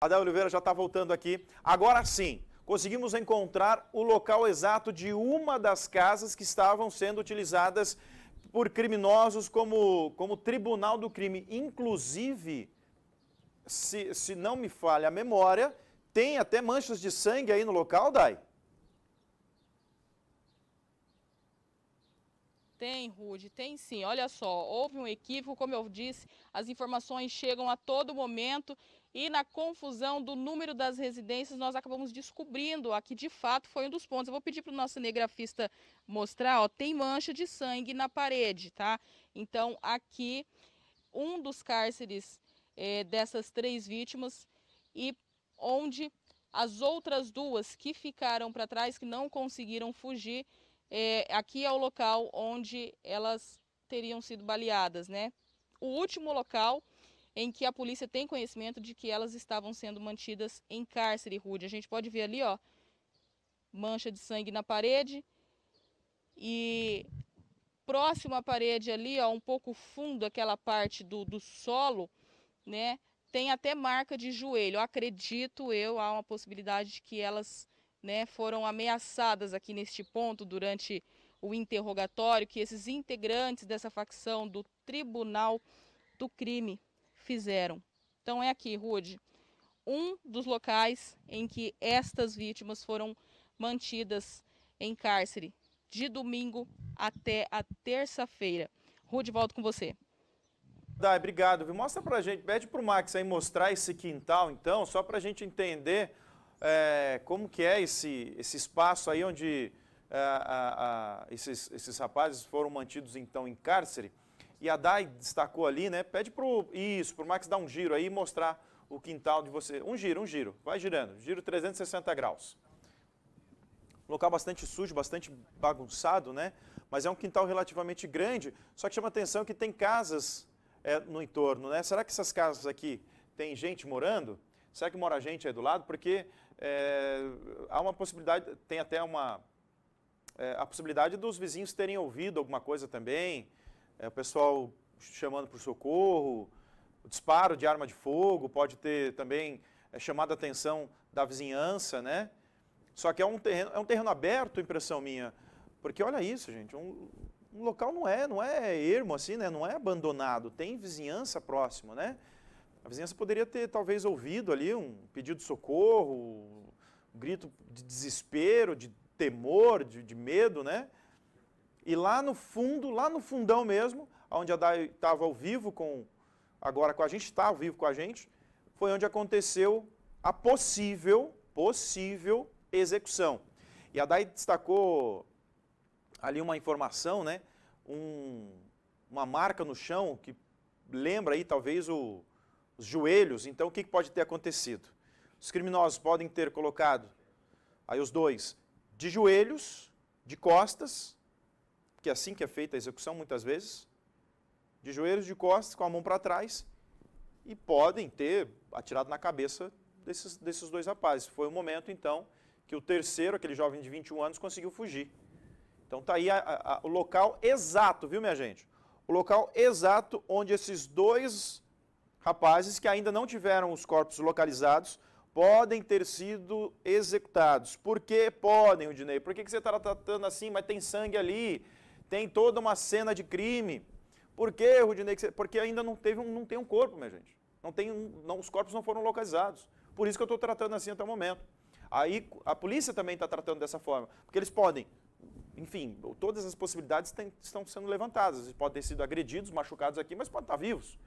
Adel Oliveira já está voltando aqui. Agora sim, conseguimos encontrar o local exato de uma das casas que estavam sendo utilizadas por criminosos como, como tribunal do crime. Inclusive, se, se não me falha a memória, tem até manchas de sangue aí no local, Dai? Tem, Rude, tem sim. Olha só, houve um equívoco, como eu disse, as informações chegam a todo momento e na confusão do número das residências, nós acabamos descobrindo aqui de fato foi um dos pontos. Eu vou pedir para o nosso cinegrafista mostrar, ó, tem mancha de sangue na parede, tá? Então aqui, um dos cárceres é, dessas três vítimas e onde as outras duas que ficaram para trás, que não conseguiram fugir, é, aqui é o local onde elas teriam sido baleadas, né? O último local em que a polícia tem conhecimento de que elas estavam sendo mantidas em cárcere, Rude. A gente pode ver ali, ó, mancha de sangue na parede e próximo à parede ali, ó, um pouco fundo, aquela parte do, do solo, né, tem até marca de joelho. acredito eu, há uma possibilidade de que elas né, foram ameaçadas aqui neste ponto durante o interrogatório, que esses integrantes dessa facção do Tribunal do Crime fizeram. Então é aqui, Rude, um dos locais em que estas vítimas foram mantidas em cárcere de domingo até a terça-feira. Rude, volto com você. Dai, obrigado. Viu? Mostra pra gente, pede pro Max aí mostrar esse quintal, então, só pra gente entender é, como que é esse, esse espaço aí onde é, a, a, esses, esses rapazes foram mantidos, então, em cárcere. E a Dai destacou ali, né? Pede pro. Isso, pro Max dar um giro aí e mostrar o quintal de você. Um giro, um giro. Vai girando. Giro 360 graus. Local bastante sujo, bastante bagunçado, né? Mas é um quintal relativamente grande. Só que chama atenção que tem casas é, no entorno, né? Será que essas casas aqui tem gente morando? Será que mora gente aí do lado? Porque é, há uma possibilidade, tem até uma. É, a possibilidade dos vizinhos terem ouvido alguma coisa também é, o pessoal chamando por socorro, o disparo de arma de fogo, pode ter também é, chamado a atenção da vizinhança, né? Só que é um terreno, é um terreno aberto, impressão minha. Porque olha isso, gente, um, um local não é, não é ermo assim, né? Não é abandonado, tem vizinhança próxima, né? A vizinhança poderia ter talvez ouvido ali um pedido de socorro, um grito de desespero, de temor, de, de medo, né? E lá no fundo, lá no fundão mesmo, onde a Dai estava ao vivo com, agora com a gente, está ao vivo com a gente, foi onde aconteceu a possível, possível execução. E a Dai destacou ali uma informação, né? Um, uma marca no chão que lembra aí talvez o, os joelhos. Então, o que, que pode ter acontecido? Os criminosos podem ter colocado aí os dois de joelhos, de costas, que é assim que é feita a execução muitas vezes, de joelhos de costas, com a mão para trás, e podem ter atirado na cabeça desses, desses dois rapazes. Foi o momento, então, que o terceiro, aquele jovem de 21 anos, conseguiu fugir. Então tá aí a, a, o local exato, viu, minha gente? O local exato onde esses dois rapazes que ainda não tiveram os corpos localizados podem ter sido executados. Por que podem, Udinei? Por que, que você está tratando assim, mas tem sangue ali? Tem toda uma cena de crime. Por que, Rudinei? Porque ainda não, teve um, não tem um corpo, minha gente. Não tem um, não, os corpos não foram localizados. Por isso que eu estou tratando assim até o momento. Aí a polícia também está tratando dessa forma. Porque eles podem, enfim, todas as possibilidades tem, estão sendo levantadas. Eles podem ter sido agredidos, machucados aqui, mas podem estar tá vivos.